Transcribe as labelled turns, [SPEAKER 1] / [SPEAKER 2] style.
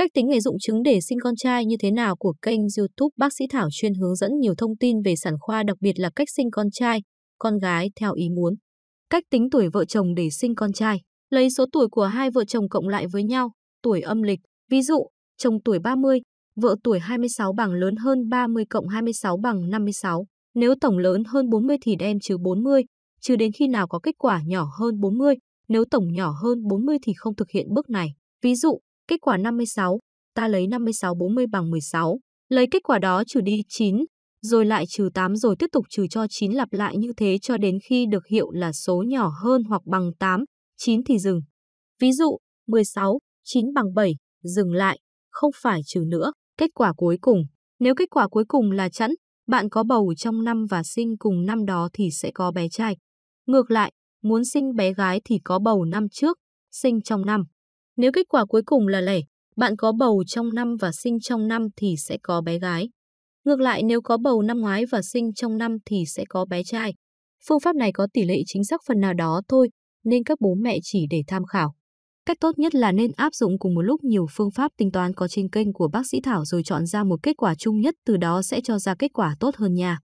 [SPEAKER 1] Cách tính ngày dụng trứng để sinh con trai như thế nào của kênh YouTube Bác sĩ Thảo chuyên hướng dẫn nhiều thông tin về sản khoa đặc biệt là cách sinh con trai, con gái theo ý muốn. Cách tính tuổi vợ chồng để sinh con trai, lấy số tuổi của hai vợ chồng cộng lại với nhau, tuổi âm lịch, ví dụ, chồng tuổi 30, vợ tuổi 26 bằng lớn hơn 30 cộng 26 bằng 56, nếu tổng lớn hơn 40 thì đem trừ 40, trừ đến khi nào có kết quả nhỏ hơn 40, nếu tổng nhỏ hơn 40 thì không thực hiện bước này. Ví dụ, kết quả 56, ta lấy 56 40 bằng 16, lấy kết quả đó trừ đi 9, rồi lại trừ 8 rồi tiếp tục trừ cho 9 lặp lại như thế cho đến khi được hiệu là số nhỏ hơn hoặc bằng 8, 9 thì dừng. Ví dụ, 16, 9 bằng 7, dừng lại, không phải trừ nữa, kết quả cuối cùng. Nếu kết quả cuối cùng là chẵn, bạn có bầu trong năm và sinh cùng năm đó thì sẽ có bé trai. Ngược lại, muốn sinh bé gái thì có bầu năm trước, sinh trong năm. Nếu kết quả cuối cùng là lẻ, bạn có bầu trong năm và sinh trong năm thì sẽ có bé gái. Ngược lại nếu có bầu năm ngoái và sinh trong năm thì sẽ có bé trai. Phương pháp này có tỷ lệ chính xác phần nào đó thôi, nên các bố mẹ chỉ để tham khảo. Cách tốt nhất là nên áp dụng cùng một lúc nhiều phương pháp tính toán có trên kênh của bác sĩ Thảo rồi chọn ra một kết quả chung nhất từ đó sẽ cho ra kết quả tốt hơn nha.